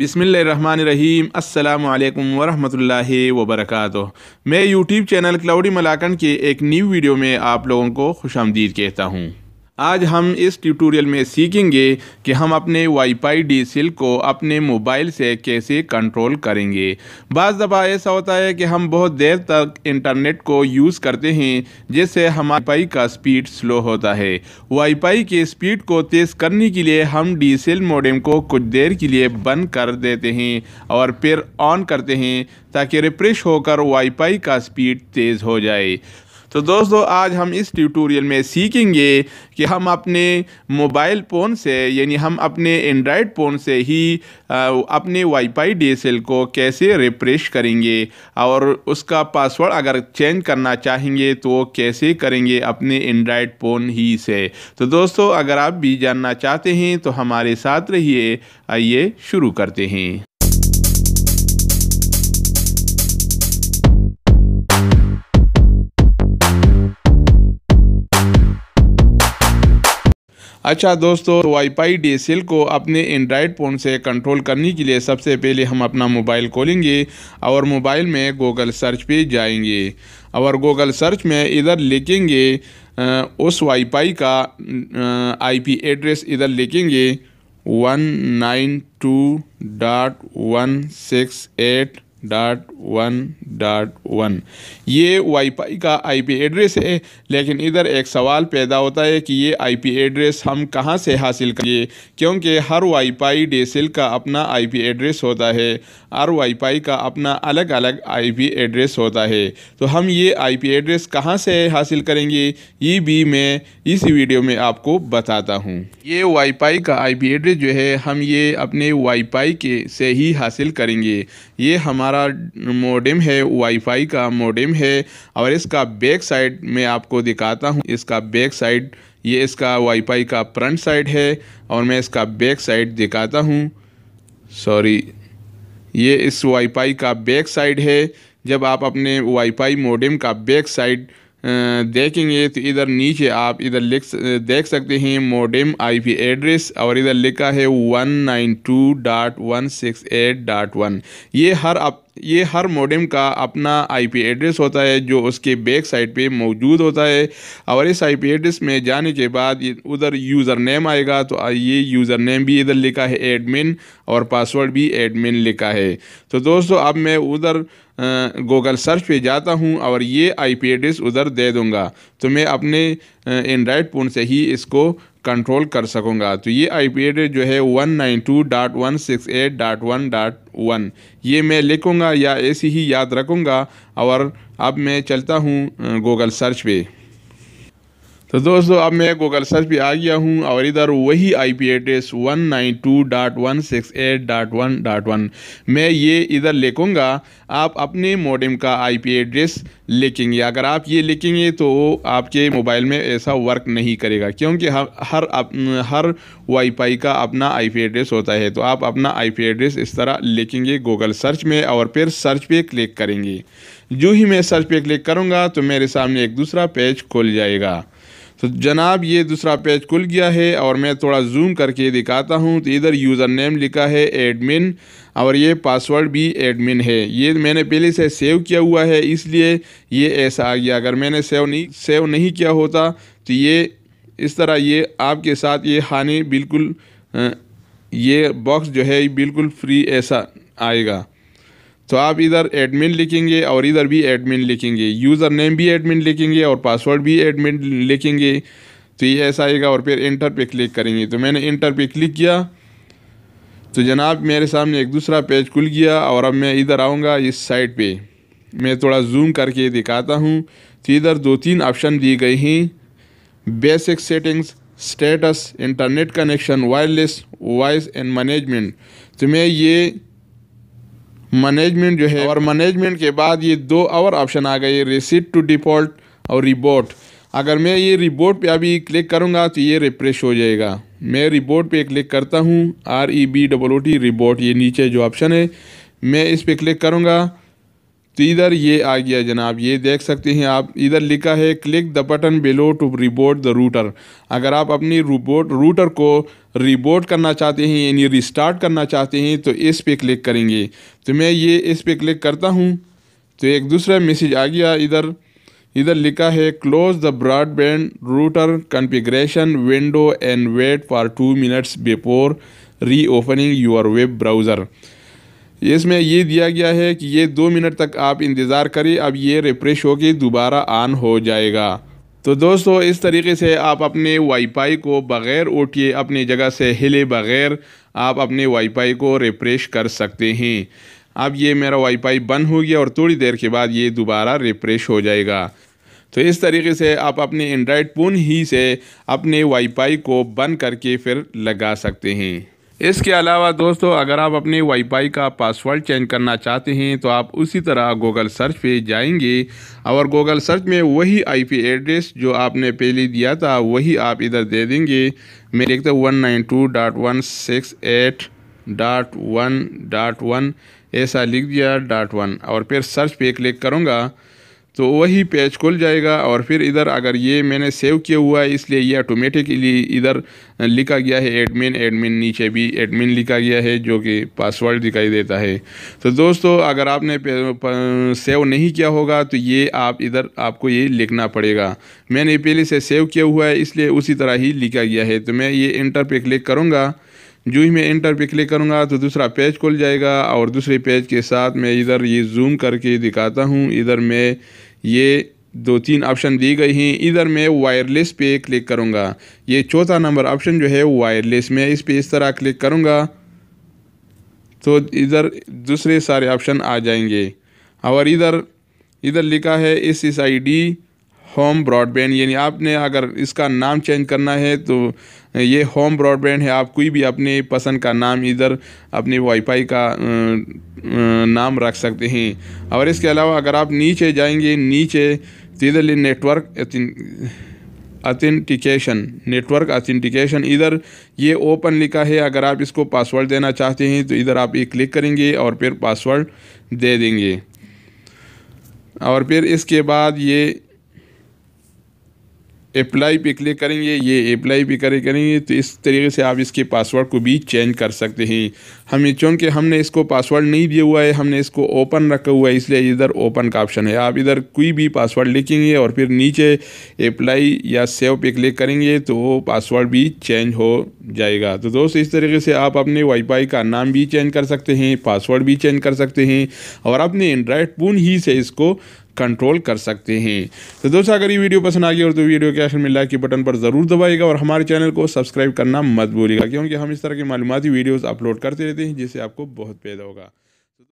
बिसमीम् अल्लाम वरहमतुल्लाहि वबरकातु मैं यूट्यूब चैनल क्लाउडी मलाकन के एक न्यू वीडियो में आप लोगों को खुश कहता हूँ आज हम इस ट्यूटोरियल में सीखेंगे कि हम अपने वाईफाई डी सेल को अपने मोबाइल से कैसे कंट्रोल करेंगे बज़ दफ़ा ऐसा होता है कि हम बहुत देर तक इंटरनेट को यूज़ करते हैं जिससे हमारे वाईफाई का स्पीड स्लो होता है वाईफाई के स्पीड को तेज़ करने के लिए हम डी सेल मोडेम को कुछ देर के लिए बंद कर देते हैं और फिर ऑन करते हैं ताकि रिफ्रेश होकर वाईफाई का स्पीड तेज़ हो जाए तो दोस्तों आज हम इस ट्यूटोरियल में सीखेंगे कि हम अपने मोबाइल फ़ोन से यानी हम अपने एंड्राइड फ़ोन से ही आ, अपने वाईफाई डीएसएल को कैसे रिप्रेश करेंगे और उसका पासवर्ड अगर चेंज करना चाहेंगे तो कैसे करेंगे अपने एंड्राइड फ़ोन ही से तो दोस्तों अगर आप भी जानना चाहते हैं तो हमारे साथ रहिए आइए शुरू करते हैं अच्छा दोस्तों तो वाईफाई डीएसएल को अपने एंड्राइड फ़ोन से कंट्रोल करने के लिए सबसे पहले हम अपना मोबाइल खोलेंगे और मोबाइल में गूगल सर्च पे जाएंगे और गूगल सर्च में इधर लिखेंगे उस वाईफाई का आईपी एड्रेस इधर लिखेंगे one nine two dot one six eight dot one dot one ये वाईफाई का आईपी एड्रेस है लेकिन इधर एक सवाल पैदा होता है कि ये आईपी एड्रेस हम कहाँ से हासिल करिए क्योंकि हर वाईफाई डीएसएल का अपना आईपी एड्रेस होता है हर वाईफाई का अपना अलग अलग आईपी एड्रेस होता है तो हम ये आईपी एड्रेस कहाँ से हासिल करेंगे ये भी मैं इस वीडियो में आपको बताता हूँ ये वाई का आई एड्रेस जो है हम ये अपने वाई के से ही हासिल करेंगे ये हमारा हमारा मोडेम है वाईफाई का मोडेम है और इसका बैक साइड में आपको दिखाता हूँ इसका बैक साइड ये इसका वाईफाई का फ्रंट साइड है और मैं इसका बैक साइड दिखाता हूँ सॉरी ये इस वाईफाई का बैक साइड है जब आप अपने वाईफाई मोडेम का बैक साइड देखेंगे तो इधर नीचे आप इधर लिख देख सकते हैं मोडेम आईपी एड्रेस और इधर लिखा है one nine two dot one six eight dot one ये हर आप ये हर मोडेम का अपना आईपी एड्रेस होता है जो उसके बैक साइड पे मौजूद होता है और इस आईपी एड्रेस में जाने के बाद उधर यूज़र नेम आएगा तो ये यूज़र नेम भी इधर लिखा है एडमिन और पासवर्ड भी एडमिन लिखा है तो दोस्तों अब मैं उधर गूगल सर्च पे जाता हूँ और ये आईपी एड्रेस उधर दे दूँगा तो मैं अपने एंड्राइड फ़ोन से ही इसको कंट्रोल कर सकूँगा तो ये आई पी एड्रेस जो है one nine two dot one six eight dot one dot one ये मैं लिखूँगा या ऐसे ही याद रखूँगा और अब मैं चलता हूँ गूगल सर्च पे तो दोस्तों अब मैं गूगल सर्च पे आ गया हूँ और इधर वही I P address one nine two dot one six eight dot one dot one मैं ये इधर लिखूँगा आप अपने मोडेम का आई पी एड्रेस लिखेंगे अगर आप ये लिखेंगे तो आपके मोबाइल में ऐसा वर्क नहीं करेगा क्योंकि हर हर अप, हर वाईफाई का अपना आई पी एड्रेस होता है तो आप अपना आई पी एड्रेस इस तरह लिखेंगे गूगल सर्च में और फिर सर्च पे क्लिक करेंगे जो ही मैं सर्च पे क्लिक करूँगा तो मेरे सामने एक दूसरा पेज खुल जाएगा तो जनाब ये दूसरा पेज खुल गया है और मैं थोड़ा जूम करके दिखाता हूँ तो इधर यूज़र नेम लिखा है एडमिन और ये पासवर्ड भी एडमिन है ये मैंने पहले से सेव किया हुआ है इसलिए ये ऐसा आ गया अगर मैंने सेव नहीं सेव नहीं किया होता तो ये इस तरह ये आपके साथ ये हानि बिल्कुल ये बॉक्स जो है बिल्कुल फ्री ऐसा आएगा तो आप इधर एडमिन लिखेंगे और इधर भी एडमिन लिखेंगे यूज़र नेम भी एडमिन लिखेंगे और पासवर्ड भी एडमिन लिखेंगे तो ये ऐसा आएगा और फिर इंटर पे क्लिक करेंगे तो मैंने इंटर पे क्लिक किया तो जनाब मेरे सामने एक दूसरा पेज खुल गया और अब मैं इधर आऊँगा इस साइड पे मैं थोड़ा जूम करके दिखाता हूँ तो इधर दो तीन ऑप्शन दिए गए हैं basic settings status internet connection wireless voice and management तो मैं ये मैनेजमेंट जो है और मैनेजमेंट के बाद ये दो और ऑप्शन आ गए रिसिट टू डिफ़ॉल्ट और रिबोट अगर मैं ये रिबोट पे अभी क्लिक करूँगा तो ये रिप्रेश हो जाएगा मैं रिबोट पे क्लिक करता हूँ R E B W T reboot ये नीचे जो ऑप्शन है मैं इस पर क्लिक करूँगा तो इधर ये आ गया जनाब ये देख सकते हैं आप इधर लिखा है click the button below to reboot the router अगर आप अपनी रूबोट रूटर को रिबोट करना चाहते हैं यानी रिस्टार्ट करना चाहते हैं तो इस पर क्लिक करेंगे तो मैं ये इस पर क्लिक करता हूँ तो एक दूसरा मैसेज आ गया इधर इधर लिखा है close the broadband router configuration window and wait for two minutes before reopening your web browser इसमें ये दिया गया है कि ये दो मिनट तक आप इंतज़ार करें अब ये रिफ्रेश होकर दोबारा ऑन हो जाएगा तो दोस्तों इस तरीके से आप अपने वाईफाई को बग़ैर उठिए अपनी जगह से हिले बग़ैर आप अपने वाईफाई को रिफ्रेश कर सकते हैं अब ये मेरा वाईफाई बंद हो गया और थोड़ी देर के बाद ये दोबारा रिफ्रेश हो जाएगा तो इस तरीके से आप अपने एंड्रॉयड फ़ोन ही से अपने वाईफाई को बंद करके फिर लगा सकते हैं इसके अलावा दोस्तों अगर आप अपने वाईफाई का पासवर्ड चेंज करना चाहते हैं तो आप उसी तरह गूगल सर्च पे जाएंगे और गूगल सर्च में वही आईपी एड्रेस जो आपने पहले दिया था वही आप इधर दे देंगे मैं लिखता हूँ one nine two dot one six eight dot one dot one ऐसा लिख दिया डॉट वन और फिर सर्च पे क्लिक करूँगा तो वही पेज खुल जाएगा और फिर इधर अगर ये मैंने सेव किया हुआ है इसलिए ये ऑटोमेटिकली इधर लिखा गया है एडमिन एडमिन नीचे भी एडमिन लिखा गया है जो कि पासवर्ड दिखाई देता है तो दोस्तों अगर आपने सेव नहीं किया होगा तो ये आप इधर आपको ये लिखना पड़ेगा मैंने पहले से सेव किया हुआ है इसलिए उसी तरह ही लिखा गया है तो मैं ये इंटर पे क्लिक करूँगा जो ही मैं इंटर पे क्लिक करूँगा तो दूसरा पेज खुल जाएगा और दूसरे पेज के साथ मैं इधर ये जूम करके दिखाता हूँ इधर मैं ये दो तीन ऑप्शन दी गई हैं इधर मैं वायरलेस पे क्लिक करूँगा ये चौथा नंबर ऑप्शन जो है वायरलेस में इस पर इस तरह क्लिक करूँगा तो इधर दूसरे सारे ऑप्शन आ जाएंगे और इधर इधर लिखा है S S I D home broadband यानी आपने अगर इसका नाम चेंज करना है तो ये होम ब्रॉडबैंड है आप कोई भी अपने पसंद का नाम इधर अपने वाईफाई का नाम रख सकते हैं और इसके अलावा अगर आप नीचे जाएंगे नीचे तो इधर नेटवर्क अथेंटिकेशन नेटवर्क अथेंटिकेशन इधर ये ओपन लिखा है अगर आप इसको पासवर्ड देना चाहते हैं तो इधर आप ये क्लिक करेंगे और फिर पासवर्ड दे देंगे और फिर इसके बाद ये अप्लाई पे क्लिक करेंगे ये अप्लाई पे करेंगे तो इस तरीके से आप इसके पासवर्ड को भी चेंज कर सकते हैं हमें चूँकि हमने इसको पासवर्ड नहीं दिया हुआ है हमने इसको ओपन रखा हुआ है इसलिए इधर ओपन का ऑप्शन है आप इधर कोई भी पासवर्ड लिखेंगे और फिर नीचे अप्लाई या सेव पे क्लिक करेंगे तो वो पासवर्ड भी चेंज हो जाएगा तो दोस्त इस तरीके से आप अपने वाईफाई का नाम भी चेंज कर सकते हैं पासवर्ड भी चेंज कर सकते हैं और अपने एंड्रॉयड फोन ही से इसको कंट्रोल कर सकते हैं तो दोस्तों अगर ये वीडियो पसंद आ गई और तो वीडियो के आखिर में लाइक के बटन पर ज़रूर दबाएगा और हमारे चैनल को सब्सक्राइब करना मत भूलिएगा क्योंकि हम इस तरह की मालूमती वीडियोज़ अपलोड करते रहते हैं जिससे आपको बहुत फायदा होगा